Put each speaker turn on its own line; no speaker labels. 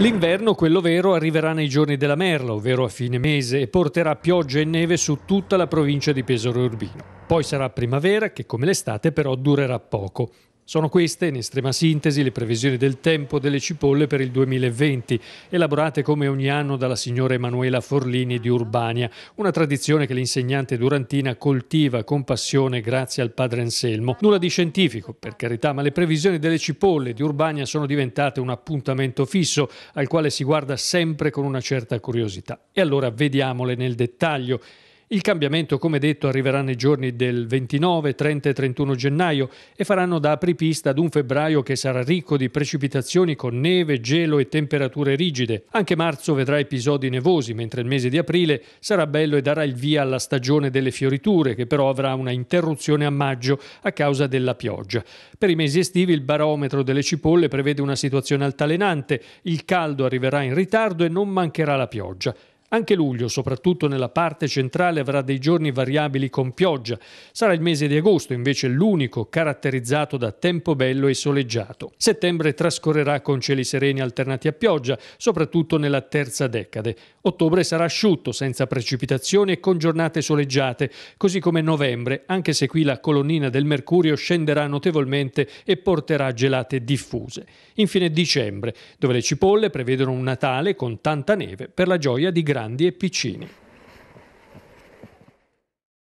L'inverno, quello vero, arriverà nei giorni della Merla, ovvero a fine mese, e porterà pioggia e neve su tutta la provincia di Pesaro Urbino. Poi sarà primavera che come l'estate però durerà poco. Sono queste, in estrema sintesi, le previsioni del tempo delle cipolle per il 2020, elaborate come ogni anno dalla signora Emanuela Forlini di Urbania, una tradizione che l'insegnante Durantina coltiva con passione grazie al padre Anselmo. Nulla di scientifico, per carità, ma le previsioni delle cipolle di Urbania sono diventate un appuntamento fisso al quale si guarda sempre con una certa curiosità. E allora vediamole nel dettaglio. Il cambiamento, come detto, arriverà nei giorni del 29, 30 e 31 gennaio e faranno da apripista ad un febbraio che sarà ricco di precipitazioni con neve, gelo e temperature rigide. Anche marzo vedrà episodi nevosi, mentre il mese di aprile sarà bello e darà il via alla stagione delle fioriture, che però avrà una interruzione a maggio a causa della pioggia. Per i mesi estivi il barometro delle cipolle prevede una situazione altalenante, il caldo arriverà in ritardo e non mancherà la pioggia. Anche luglio, soprattutto nella parte centrale, avrà dei giorni variabili con pioggia. Sarà il mese di agosto invece l'unico caratterizzato da tempo bello e soleggiato. Settembre trascorrerà con cieli sereni alternati a pioggia, soprattutto nella terza decade. Ottobre sarà asciutto, senza precipitazioni e con giornate soleggiate, così come novembre, anche se qui la colonnina del mercurio scenderà notevolmente e porterà gelate diffuse. Infine dicembre, dove le cipolle prevedono un Natale con tanta neve per la gioia di grandi grandi e piccini.